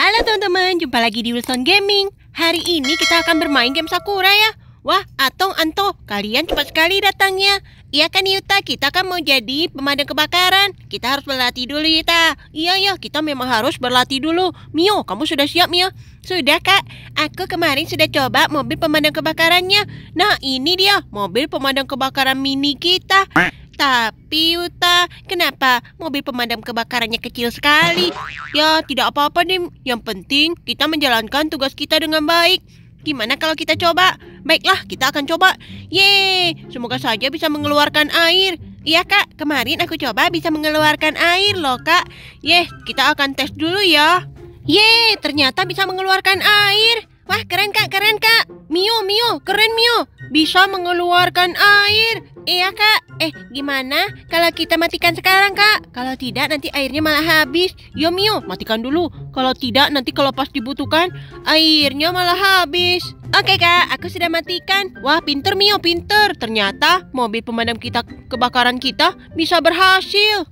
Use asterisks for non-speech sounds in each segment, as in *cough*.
Halo teman-teman, jumpa lagi di Wilson Gaming Hari ini kita akan bermain game Sakura ya Wah, Atong, Anto, kalian cepat sekali datangnya Iya kan Yuta, kita kan mau jadi pemadam kebakaran Kita harus berlatih dulu Yuta Iya ya, kita memang harus berlatih dulu Mio, kamu sudah siap Mio? Sudah kak, aku kemarin sudah coba mobil pemadam kebakarannya Nah ini dia, mobil pemadam kebakaran mini kita tapi uta, kenapa mobil pemadam kebakarannya kecil sekali? Ya, tidak apa-apa nih. Yang penting kita menjalankan tugas kita dengan baik. Gimana kalau kita coba? Baiklah, kita akan coba. Yeay, semoga saja bisa mengeluarkan air. Iya kak, kemarin aku coba bisa mengeluarkan air loh kak. Yeh, kita akan tes dulu ya. Yeay, ternyata bisa mengeluarkan air. Wah, keren kak, keren kak. Mio, Mio, keren Mio. Bisa mengeluarkan air. Iya kak, eh gimana kalau kita matikan sekarang kak? Kalau tidak nanti airnya malah habis Yo Mio, matikan dulu Kalau tidak nanti kalau pas dibutuhkan airnya malah habis Oke kak, aku sudah matikan Wah pinter Mio, pinter Ternyata mobil pemadam kita kebakaran kita bisa berhasil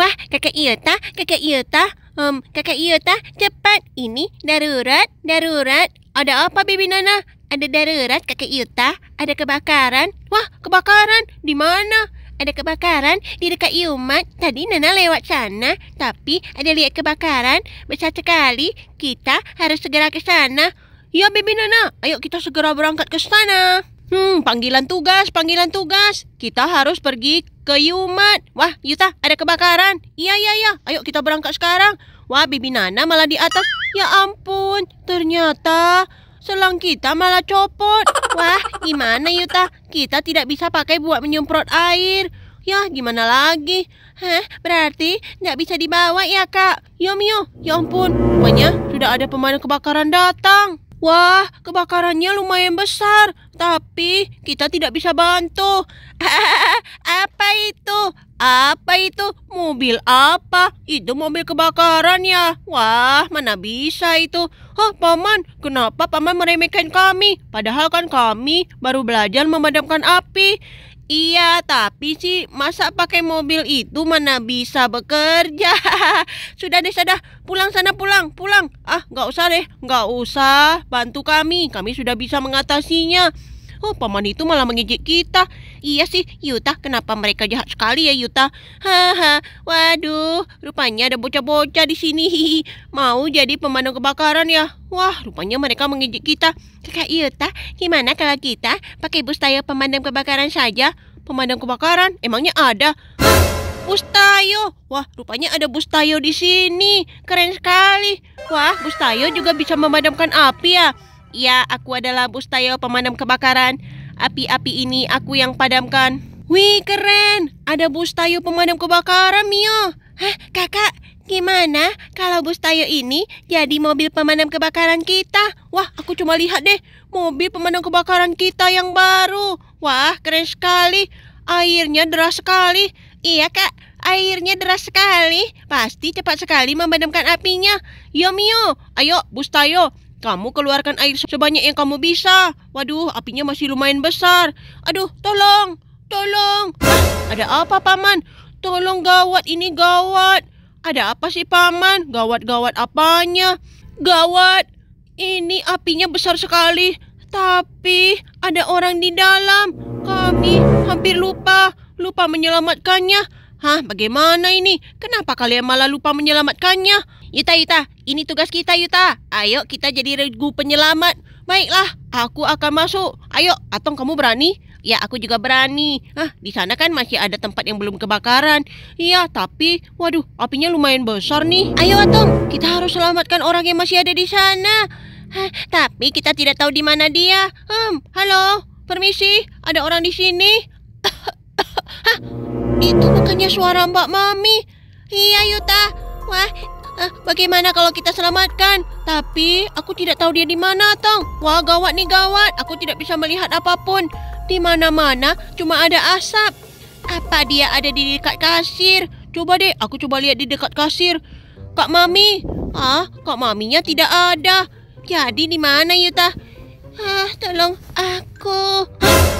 Wah kakak Iota, kakak Iota um, Kakak Iota cepat Ini darurat, darurat Ada apa Bibi Nana? Ada darurat kakek Yuta, ada kebakaran. Wah, kebakaran di mana? Ada kebakaran di dekat Yumat. Tadi Nana lewat sana, tapi ada lihat kebakaran. Besar sekali, kita harus segera ke sana. Ya, Bibi Nana, ayo kita segera berangkat ke sana. Hmm, panggilan tugas, panggilan tugas. Kita harus pergi ke Yumat. Wah, Yuta, ada kebakaran. Iya, iya, iya. Ayo kita berangkat sekarang. Wah, Bibi Nana malah di atas. Ya ampun, ternyata selang kita malah copot. *laughs* Wah, gimana Yuta? Ya, kita tidak bisa pakai buat menyemprot air. Ya, gimana lagi? Hah, berarti nggak bisa dibawa ya, Kak? Yom, yom, ya ampun. Pokoknya sudah ada pemadam kebakaran datang. Wah, kebakarannya lumayan besar, tapi kita tidak bisa bantu. *laughs* apa itu? Apa itu? Mobil apa? Itu mobil kebakaran ya. Wah, mana bisa itu? Hah, Paman, kenapa Paman meremehkan kami? Padahal kan kami baru belajar memadamkan api. Iya, tapi sih masa pakai mobil itu mana bisa bekerja. *laughs* sudah deh, sudah pulang sana pulang, pulang. Ah, nggak usah deh, nggak usah. Bantu kami, kami sudah bisa mengatasinya. Oh, paman itu malah mengejek kita. Iya sih, Yuta, kenapa mereka jahat sekali ya, Yuta? Haha, waduh, rupanya ada bocah-bocah di sini. Mau jadi pemadam kebakaran ya? Wah, rupanya mereka mengejek kita. Kakak Yuta, gimana kalau kita pakai bus tayo pemadam kebakaran saja? Pemadam kebakaran? Emangnya ada? Bus tayo. Wah, rupanya ada bus tayo di sini. Keren sekali. Wah, bus tayo juga bisa memadamkan api ya. Ya, aku adalah Bustayo pemadam kebakaran. Api-api ini aku yang padamkan. Wih, keren. Ada Bustayo pemadam kebakaran, Mio. Hah, kakak, gimana kalau Bustayo ini jadi mobil pemadam kebakaran kita? Wah, aku cuma lihat deh. Mobil pemadam kebakaran kita yang baru. Wah, keren sekali. Airnya deras sekali. Iya, Kak. Airnya deras sekali, pasti cepat sekali memadamkan apinya. Yo Mio, ayo Bustayo, kamu keluarkan air sebanyak yang kamu bisa. Waduh, apinya masih lumayan besar. Aduh, tolong, tolong. Hah, ada apa, Paman? Tolong gawat, ini gawat. Ada apa sih, Paman? Gawat-gawat apanya? Gawat, ini apinya besar sekali. Tapi ada orang di dalam. Kami hampir lupa, lupa menyelamatkannya. Hah, bagaimana ini? Kenapa kalian malah lupa menyelamatkannya? Yuta, Yuta, ini tugas kita, Yuta. Ayo kita jadi regu penyelamat. Baiklah, aku akan masuk. Ayo, Atong kamu berani? Ya, aku juga berani. Hah, di sana kan masih ada tempat yang belum kebakaran. Iya, tapi waduh, apinya lumayan besar nih. Ayo, Atong, kita harus selamatkan orang yang masih ada di sana. Hah, tapi kita tidak tahu di mana dia. Hmm, halo, permisi, ada orang di sini. *coughs* Hah, itu bukannya suara Mbak Mami. Iya, Yuta. Wah, uh, bagaimana kalau kita selamatkan? Tapi aku tidak tahu dia di mana, Tong. Wah, gawat nih gawat. Aku tidak bisa melihat apapun. Di mana-mana cuma ada asap. Apa dia ada di dekat kasir? Coba deh, aku coba lihat di dekat kasir. Kak Mami. Ah, Kak Maminya tidak ada. Jadi di mana, Yuta? Ah, tolong aku.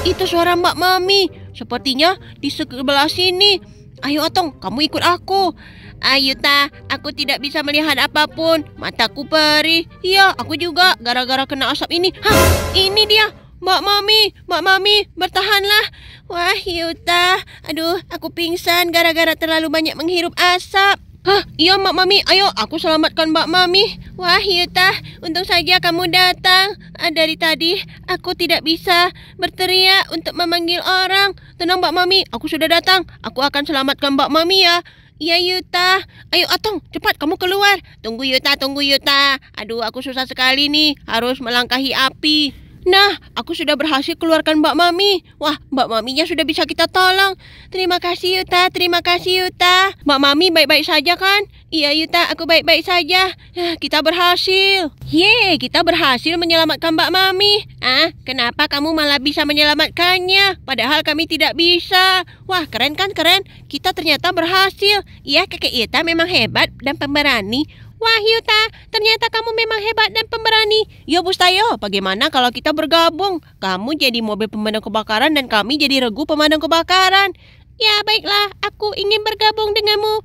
itu suara Mbak Mami. Sepertinya di sebelah sini. Ayo Otong, kamu ikut aku. Ayo ta, aku tidak bisa melihat apapun. Mataku perih. Iya, aku juga gara-gara kena asap ini. Hah, ini dia. Mbak Mami, Mbak Mami, bertahanlah. Wah, Yuta, aduh, aku pingsan gara-gara terlalu banyak menghirup asap. Hah, iya mbak Mami, ayo aku selamatkan Mbak Mami. Wah, Yuta, iya untung saja kamu datang. Ah, dari tadi aku tidak bisa berteriak untuk memanggil orang. Tenang Mbak Mami, aku sudah datang. Aku akan selamatkan Mbak Mami ya. Iya Yuta, iya ayo Atong, ah, cepat kamu keluar. Tunggu Yuta, iya tunggu Yuta. Aduh, aku susah sekali nih, harus melangkahi api. Nah, aku sudah berhasil keluarkan Mbak Mami. Wah, Mbak Maminya sudah bisa kita tolong. Terima kasih, Yuta. Terima kasih, Yuta. Mbak Mami baik-baik saja kan? Iya, Yuta. Aku baik-baik saja. Nah, kita berhasil. Yeay, kita berhasil menyelamatkan Mbak Mami. Ah, kenapa kamu malah bisa menyelamatkannya? Padahal kami tidak bisa. Wah, keren kan keren. Kita ternyata berhasil. Iya, kakek Yuta memang hebat dan pemberani. Wah Yuta, ternyata kamu memang hebat dan pemberani. Ya Bustayo, bagaimana kalau kita bergabung? Kamu jadi mobil pemadam kebakaran dan kami jadi regu pemadam kebakaran. Ya baiklah, aku ingin bergabung denganmu.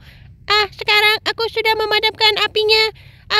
Ah, sekarang aku sudah memadamkan apinya.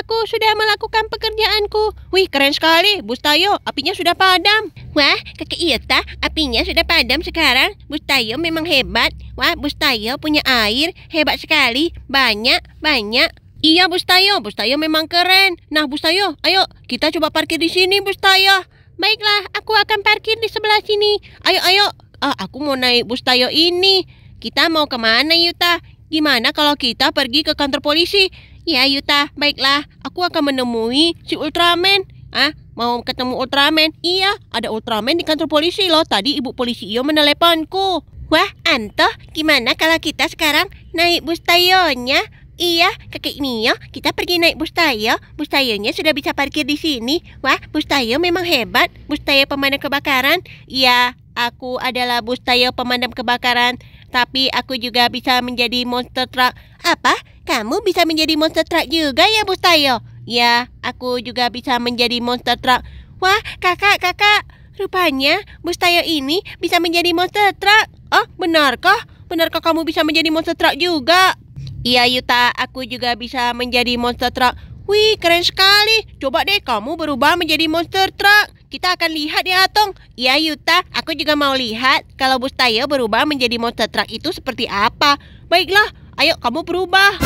Aku sudah melakukan pekerjaanku. Wih, keren sekali. Bustayo, apinya sudah padam. Wah, kakek Yuta, iya apinya sudah padam sekarang. Bustayo memang hebat. Wah, Bustayo punya air. Hebat sekali. Banyak, banyak. Iya, Bustayo. Bustayo memang keren. Nah, Bustayo, ayo kita coba parkir di sini, Bustayo. Baiklah, aku akan parkir di sebelah sini. Ayo, ayo. Ah, aku mau naik Bustayo ini. Kita mau kemana, Yuta? Gimana kalau kita pergi ke kantor polisi? Ya, Yuta. Baiklah, aku akan menemui si Ultraman. Ah, mau ketemu Ultraman? Iya, ada Ultraman di kantor polisi loh. Tadi ibu polisi Iyo meneleponku. Wah, Anto, gimana kalau kita sekarang naik bus Tayonya? Iya, kakek Mio, kita pergi naik bus Tayo. Bus Tayonya sudah bisa parkir di sini. Wah, bus Tayo memang hebat. Bus Tayo pemadam kebakaran. Iya, aku adalah bus Tayo pemadam kebakaran. Tapi aku juga bisa menjadi monster truck. Apa? Kamu bisa menjadi monster truck juga ya, bus Tayo? Iya, aku juga bisa menjadi monster truck. Wah, kakak, kakak. Rupanya bus Tayo ini bisa menjadi monster truck. Oh, benarkah? Benarkah kamu bisa menjadi monster truck juga? Iya Yuta, aku juga bisa menjadi monster truck. Wih, keren sekali. Coba deh kamu berubah menjadi monster truck. Kita akan lihat ya, Atong. Iya Yuta, aku juga mau lihat kalau bus Tayo berubah menjadi monster truck itu seperti apa. Baiklah, ayo kamu berubah.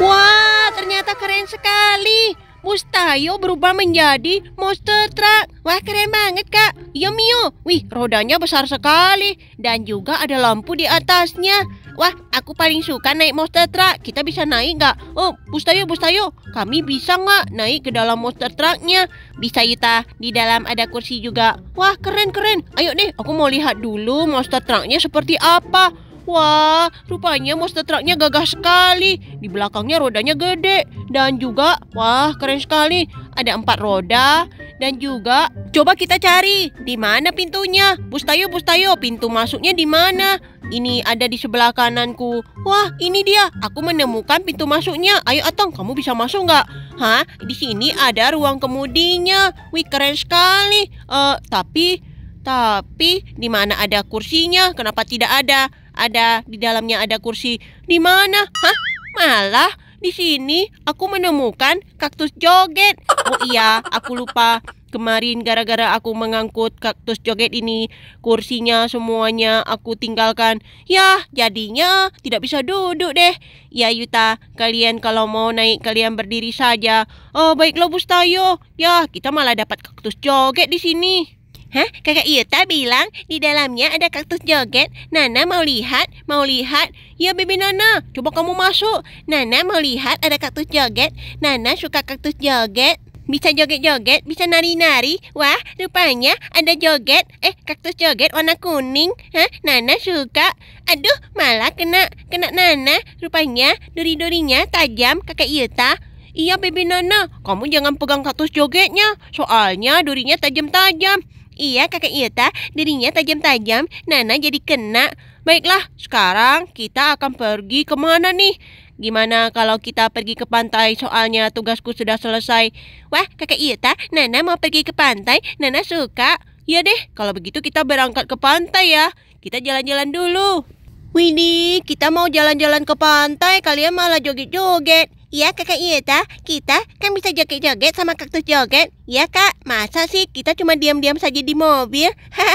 Wah, ternyata keren sekali. Bus Tayo berubah menjadi monster truck. Wah, keren banget, Kak. Iya, Mio. Wih, rodanya besar sekali. Dan juga ada lampu di atasnya. Wah, aku paling suka naik monster truck. Kita bisa naik nggak? Oh, Bustayo, Bustayo, kami bisa nggak naik ke dalam monster trucknya? Bisa Yuta, di dalam ada kursi juga. Wah, keren keren. Ayo deh, aku mau lihat dulu monster trucknya seperti apa. Wah, rupanya monster trucknya gagah sekali. Di belakangnya rodanya gede dan juga wah keren sekali. Ada empat roda dan juga coba kita cari di mana pintunya. Bustayo, Bustayo, pintu masuknya di mana? Ini ada di sebelah kananku. Wah, ini dia. Aku menemukan pintu masuknya. Ayo Atong, kamu bisa masuk nggak? Hah? Di sini ada ruang kemudinya. Wih, keren sekali. Eh, uh, tapi... Tapi di mana ada kursinya? Kenapa tidak ada? Ada di dalamnya ada kursi. Di mana? Hah? Malah di sini aku menemukan kaktus joget. Oh iya, aku lupa. Kemarin gara-gara aku mengangkut kaktus joget ini, kursinya semuanya aku tinggalkan. ya jadinya tidak bisa duduk deh. Ya Yuta, kalian kalau mau naik kalian berdiri saja. Oh, baiklah Bustayo. ya kita malah dapat kaktus joget di sini. Hah? Kakak Yuta bilang di dalamnya ada kaktus joget. Nana mau lihat, mau lihat. Ya baby Nana, coba kamu masuk. Nana mau lihat ada kaktus joget. Nana suka kaktus joget. Bisa joget-joget, bisa nari-nari. Wah, rupanya ada joget. Eh, kaktus joget warna kuning. Hah, Nana suka. Aduh, malah kena kena Nana. Rupanya duri-durinya tajam kakek Yuta. Iya, iya, baby Nana. Kamu jangan pegang kaktus jogetnya. Soalnya durinya tajam-tajam. Iya, kakek Yuta. Iya durinya tajam-tajam. Nana jadi kena. Baiklah, sekarang kita akan pergi kemana nih? Gimana kalau kita pergi ke pantai soalnya tugasku sudah selesai. Wah, kakak iya Ita, Nana mau pergi ke pantai. Nana suka. Ya deh, kalau begitu kita berangkat ke pantai ya. Kita jalan-jalan dulu. Winnie kita mau jalan-jalan ke pantai, kalian malah joget-joget. Iya kakak Ieta, iya kita kan bisa joget-joget sama kaktus joget. Iya kak, masa sih kita cuma diam-diam saja di mobil?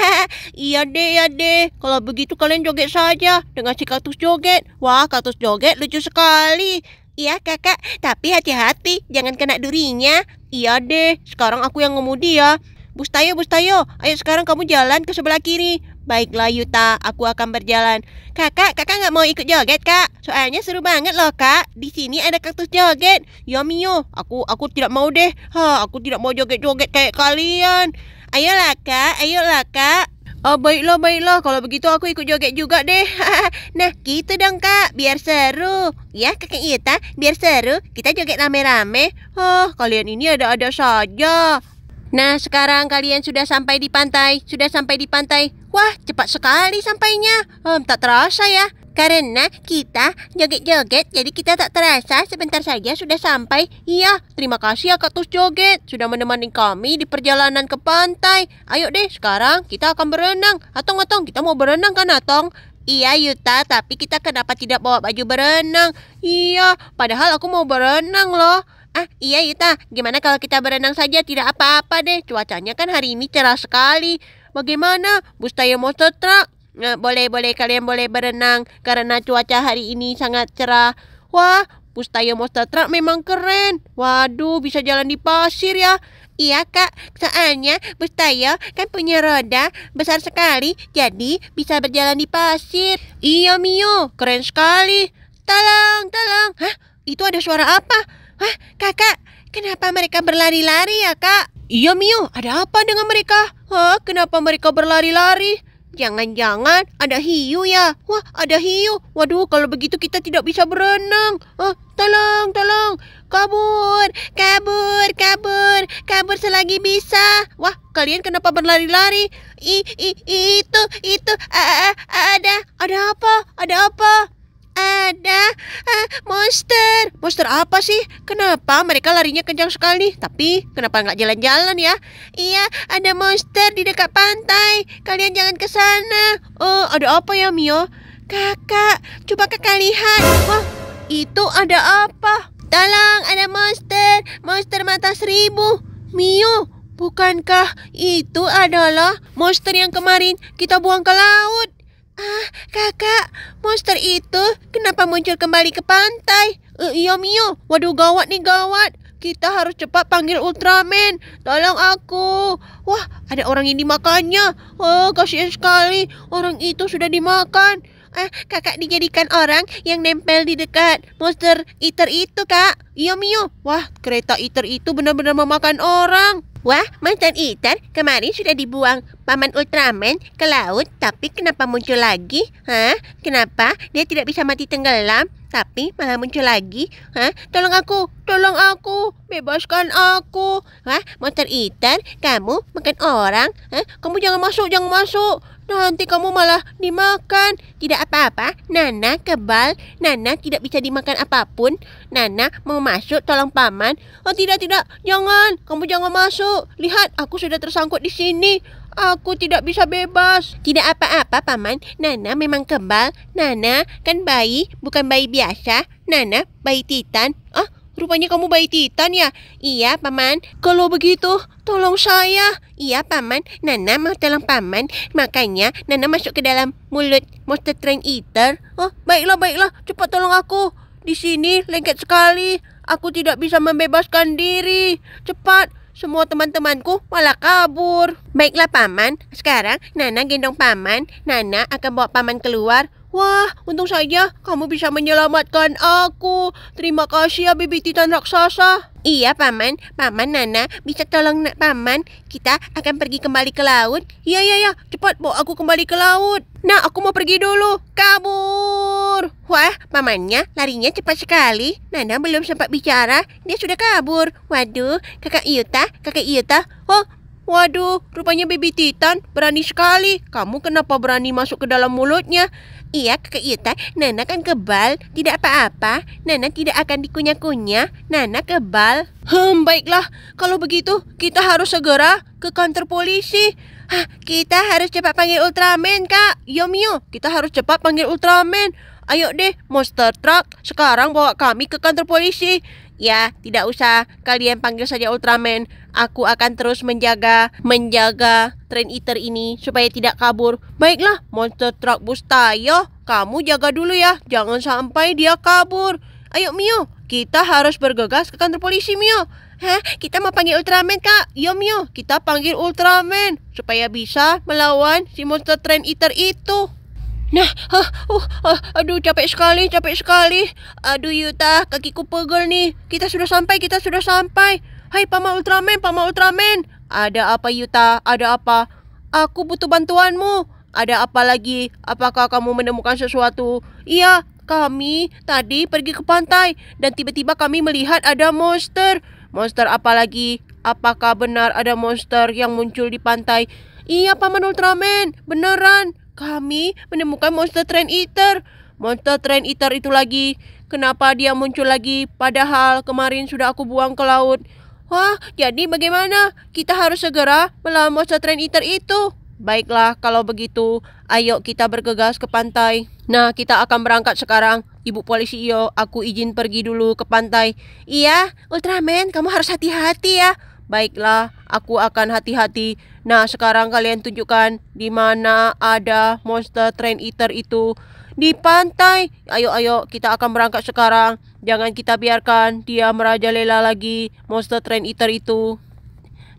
*laughs* iya deh, iya deh. Kalau begitu kalian joget saja dengan si kaktus joget. Wah, kaktus joget lucu sekali. Iya kakak, tapi hati-hati, jangan kena durinya. Iya deh, sekarang aku yang ngemudi ya. Bustayo, Bustayo, ayo sekarang kamu jalan ke sebelah kiri. Baiklah Yuta, aku akan berjalan. Kakak, kakak nggak mau ikut joget kak? Soalnya seru banget loh kak. Di sini ada kaktus joget. Ya yo. aku aku tidak mau deh. Ha, aku tidak mau joget-joget kayak kalian. Ayolah kak, ayolah kak. Oh baiklah baiklah kalau begitu aku ikut joget juga deh. *laughs* nah gitu dong kak biar seru. Ya kakak Ita biar seru kita joget rame-rame. Oh kalian ini ada-ada saja. Nah, sekarang kalian sudah sampai di pantai. Sudah sampai di pantai. Wah, cepat sekali sampainya. Hmm, tak terasa ya. Karena kita joget-joget, jadi kita tak terasa sebentar saja sudah sampai. Iya, terima kasih ya Kak Tus Joget sudah menemani kami di perjalanan ke pantai. Ayo deh, sekarang kita akan berenang. Atong, Atong, kita mau berenang kan Atong? Iya Yuta, tapi kita kenapa tidak bawa baju berenang? Iya, padahal aku mau berenang loh. Ah iya Yuta, gimana kalau kita berenang saja tidak apa-apa deh. Cuacanya kan hari ini cerah sekali. Bagaimana? Bustayo Monster Truck? Nah, boleh, boleh. Kalian boleh berenang karena cuaca hari ini sangat cerah. Wah, Bustayo Monster Truck memang keren. Waduh, bisa jalan di pasir ya. Iya kak, soalnya Bustayo ya kan punya roda besar sekali Jadi bisa berjalan di pasir Iya Mio, keren sekali Tolong, tolong Hah, itu ada suara apa? Wah, kakak, kenapa mereka berlari-lari ya, kak? Iya, Mio, ada apa dengan mereka? Hah, kenapa mereka berlari-lari? Jangan-jangan ada hiu ya. Wah, ada hiu. Waduh, kalau begitu kita tidak bisa berenang. Oh, tolong, tolong. Kabur, kabur, kabur. Kabur selagi bisa. Wah, kalian kenapa berlari-lari? I, itu, itu. A, a, ada, ada apa? Ada apa? Ada uh, monster. Monster apa sih? Kenapa mereka larinya kencang sekali? Tapi kenapa nggak jalan-jalan ya? Iya, ada monster di dekat pantai. Kalian jangan ke sana. Oh, ada apa ya Mio? Kakak, coba kakak lihat. Wah, itu ada apa? Tolong, ada monster. Monster mata seribu. Mio, bukankah itu adalah monster yang kemarin kita buang ke laut? Ah, kakak, monster itu kenapa muncul kembali ke pantai? Uh, iya, Mio. Waduh, gawat nih, gawat. Kita harus cepat panggil Ultraman. Tolong aku. Wah, ada orang yang dimakannya. Oh, kasihan sekali. Orang itu sudah dimakan. Ah, kakak dijadikan orang yang nempel di dekat monster eater itu, Kak. Iya, Mio. Wah, kereta eater itu benar-benar memakan orang. Wah, monster eater kemarin sudah dibuang Paman Ultraman ke laut, tapi kenapa muncul lagi? Hah? Kenapa dia tidak bisa mati tenggelam, tapi malah muncul lagi? Hah? Tolong aku, tolong aku, bebaskan aku. Wah, monster eater, kamu makan orang. Hah? Kamu jangan masuk, jangan masuk. Nah, nanti kamu malah dimakan. Tidak apa-apa, Nana kebal. Nana tidak bisa dimakan apapun. Nana mau masuk, tolong paman. Oh tidak, tidak, jangan. Kamu jangan masuk. Lihat, aku sudah tersangkut di sini. Aku tidak bisa bebas. Tidak apa-apa, Paman. Nana memang kebal. Nana kan bayi, bukan bayi biasa. Nana bayi titan. Oh, Rupanya kamu bayi Titan ya? Iya, Paman. Kalau begitu, tolong saya. Iya, Paman. Nana mau tolong Paman. Makanya Nana masuk ke dalam mulut Monster Train Eater. Oh, baiklah, baiklah. Cepat tolong aku. Di sini lengket sekali. Aku tidak bisa membebaskan diri. Cepat, semua teman-temanku malah kabur. Baiklah, Paman. Sekarang Nana gendong Paman. Nana akan bawa Paman keluar Wah, untung saja kamu bisa menyelamatkan aku. Terima kasih ya bibi titan raksasa. Iya, Paman. Paman, Nana, bisa tolong Paman? Kita akan pergi kembali ke laut. Iya, iya, iya. Cepat, bawa aku kembali ke laut. Nah, aku mau pergi dulu. Kabur. Wah, Pamannya larinya cepat sekali. Nana belum sempat bicara, dia sudah kabur. Waduh, kakak Yuta, kakak Yuta. Oh, Waduh, rupanya baby Titan berani sekali. Kamu kenapa berani masuk ke dalam mulutnya? Iya, kakak Yuta, Nana kan kebal. Tidak apa-apa, Nana tidak akan dikunyah-kunyah. Nana kebal. Hmm, baiklah. Kalau begitu, kita harus segera ke kantor polisi. Hah, kita harus cepat panggil Ultraman, Kak. Yomio, kita harus cepat panggil Ultraman. Ayo deh, monster truck, sekarang bawa kami ke kantor polisi. Ya, tidak usah. Kalian panggil saja Ultraman. Aku akan terus menjaga, menjaga train eater ini supaya tidak kabur. Baiklah, monster truck bus Tayo, kamu jaga dulu ya. Jangan sampai dia kabur. Ayo Mio, kita harus bergegas ke kantor polisi Mio. Hah? Kita mau panggil Ultraman kak? Yo Mio, kita panggil Ultraman supaya bisa melawan si monster train eater itu. Nah, ah, uh, uh, uh, aduh capek sekali, capek sekali. Aduh Yuta, kakiku pegel nih. Kita sudah sampai, kita sudah sampai. Hai Paman Ultraman, Paman Ultraman. Ada apa Yuta? Ada apa? Aku butuh bantuanmu. Ada apa lagi? Apakah kamu menemukan sesuatu? Iya, kami tadi pergi ke pantai dan tiba-tiba kami melihat ada monster. Monster apa lagi? Apakah benar ada monster yang muncul di pantai? Iya, Paman Ultraman, beneran. Kami menemukan monster Train Eater. Monster Train Eater itu lagi. Kenapa dia muncul lagi? Padahal kemarin sudah aku buang ke laut. Wah, jadi bagaimana? Kita harus segera melawan monster train eater itu. Baiklah, kalau begitu, ayo kita bergegas ke pantai. Nah, kita akan berangkat sekarang. Ibu polisi Iyo, aku izin pergi dulu ke pantai. Iya, Ultraman, kamu harus hati-hati ya. Baiklah, aku akan hati-hati. Nah, sekarang kalian tunjukkan di mana ada monster train eater itu di pantai. Ayo, ayo, kita akan berangkat sekarang. Jangan kita biarkan dia merajalela lagi monster train eater itu.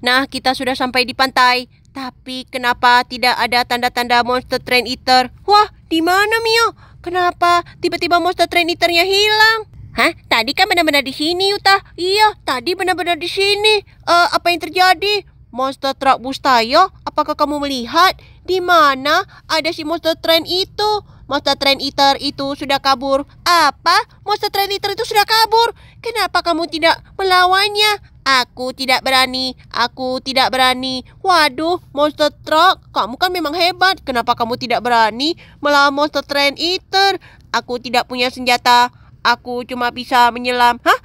Nah, kita sudah sampai di pantai. Tapi kenapa tidak ada tanda-tanda monster train eater? Wah, di mana Mio? Kenapa tiba-tiba monster train eaternya hilang? Hah? Tadi kan benar-benar di sini, Yuta. Iya, tadi benar-benar di sini. Uh, apa yang terjadi? Monster truck bus tayo? Apakah kamu melihat? Di mana ada si monster train itu? Monster train eater itu sudah kabur. Apa? Monster train eater itu sudah kabur? Kenapa kamu tidak melawannya? Aku tidak berani. Aku tidak berani. Waduh, monster truck, kamu kan memang hebat. Kenapa kamu tidak berani melawan monster train eater? Aku tidak punya senjata. Aku cuma bisa menyelam. Hah?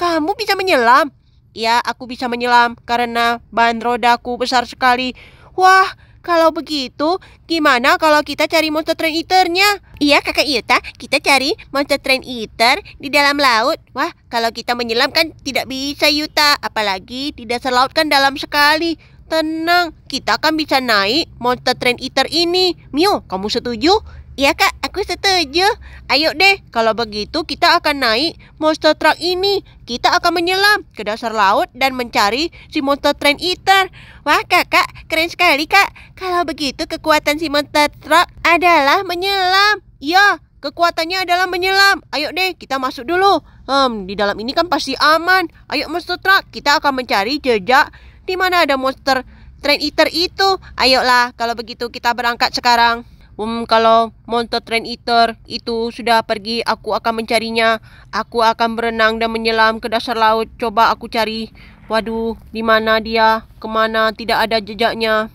Kamu bisa menyelam? Ya, aku bisa menyelam karena ban rodaku besar sekali. Wah, kalau begitu, gimana kalau kita cari monster train eaternya? Iya kakak Yuta, kita cari monster train eater di dalam laut. Wah, kalau kita menyelam kan tidak bisa Yuta. Apalagi di dasar laut kan dalam sekali. Tenang, kita akan bisa naik monster train eater ini. Mio, kamu setuju? Iya kak, aku setuju. Ayo deh, kalau begitu kita akan naik monster truck ini. Kita akan menyelam ke dasar laut dan mencari si monster train eater. Wah kakak, keren sekali kak. Kalau begitu kekuatan si monster truck adalah menyelam. Ya, kekuatannya adalah menyelam. Ayo deh, kita masuk dulu. Hmm, di dalam ini kan pasti aman. Ayo monster truck, kita akan mencari jejak di mana ada monster train eater itu. Ayolah, kalau begitu kita berangkat sekarang. Um, kalau monster train eater itu sudah pergi, aku akan mencarinya. Aku akan berenang dan menyelam ke dasar laut. Coba aku cari. Waduh, di mana dia? Kemana? Tidak ada jejaknya.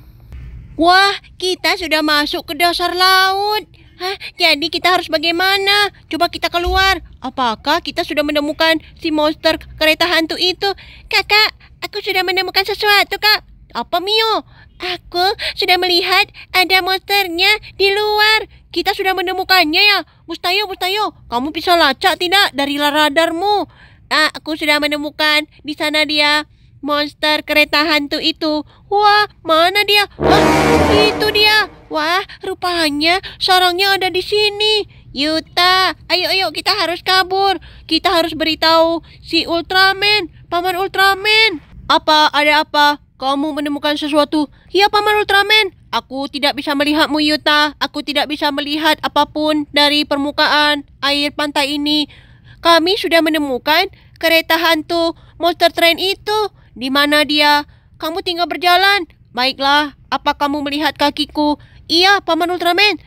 Wah, kita sudah masuk ke dasar laut. Hah, jadi kita harus bagaimana? Coba kita keluar. Apakah kita sudah menemukan si monster kereta hantu itu? Kakak, aku sudah menemukan sesuatu, Kak. Apa, Mio? Aku sudah melihat ada monsternya di luar. Kita sudah menemukannya ya. Mustayo, Mustayo, kamu bisa lacak tidak dari radarmu? Ah, aku sudah menemukan di sana dia monster kereta hantu itu. Wah, mana dia? Hah, itu dia. Wah, rupanya sarangnya ada di sini. Yuta, ayo ayo kita harus kabur. Kita harus beritahu si Ultraman, Paman Ultraman. Apa ada apa? Kamu menemukan sesuatu? Ya, Paman Ultraman. Aku tidak bisa melihatmu, Yuta. Aku tidak bisa melihat apapun dari permukaan air pantai ini. Kami sudah menemukan kereta hantu monster train itu. Di mana dia? Kamu tinggal berjalan. Baiklah, apa kamu melihat kakiku? Iya, Paman Ultraman.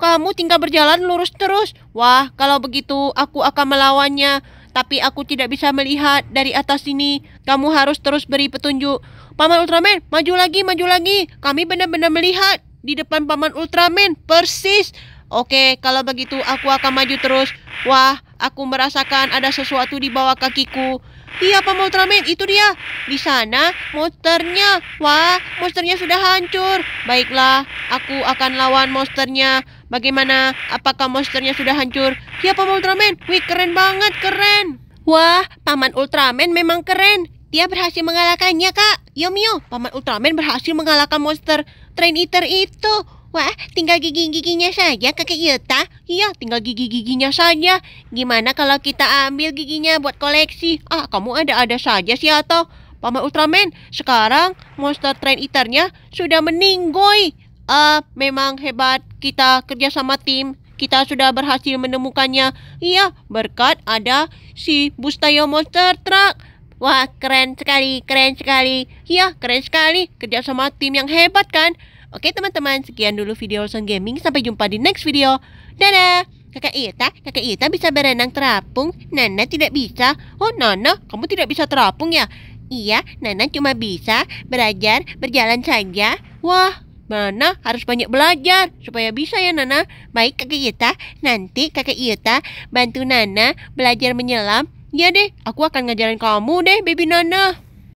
Kamu tinggal berjalan lurus terus. Wah, kalau begitu aku akan melawannya. Tapi aku tidak bisa melihat dari atas ini. Kamu harus terus beri petunjuk. Paman Ultraman, maju lagi, maju lagi. Kami benar-benar melihat di depan Paman Ultraman, persis. Oke, kalau begitu aku akan maju terus. Wah, aku merasakan ada sesuatu di bawah kakiku. Iya, Paman Ultraman, itu dia. Di sana, monsternya. Wah, monsternya sudah hancur. Baiklah, aku akan lawan monsternya. Bagaimana? Apakah monsternya sudah hancur? Iya, Paman Ultraman. Wih, keren banget, keren. Wah, Paman Ultraman memang keren. Dia berhasil mengalahkannya, Kak. Yum iya, Mio, Paman Ultraman berhasil mengalahkan monster Train Eater itu. Wah, tinggal gigi-giginya saja kakek Yuta. Iya, tinggal gigi-giginya saja. Gimana kalau kita ambil giginya buat koleksi? Ah, kamu ada-ada saja sih atau Paman Ultraman, sekarang monster train eaternya sudah meninggoy. Ah, uh, memang hebat kita kerja sama tim. Kita sudah berhasil menemukannya. Iya, berkat ada si Bustayo Monster Truck. Wah, keren sekali, keren sekali. Iya, keren sekali. Kerja sama tim yang hebat kan? Oke teman-teman, sekian dulu video Olson Gaming. Sampai jumpa di next video. Dadah! Kakak Ita, kakak Ita bisa berenang terapung. Nana tidak bisa. Oh, Nana, kamu tidak bisa terapung ya? Iya, Nana cuma bisa belajar berjalan saja. Wah, Nono harus banyak belajar supaya bisa ya Nana. Baik kakak Ita, nanti kakak Ita bantu Nana belajar menyelam Iya deh, aku akan ngajarin kamu deh, Baby Nana.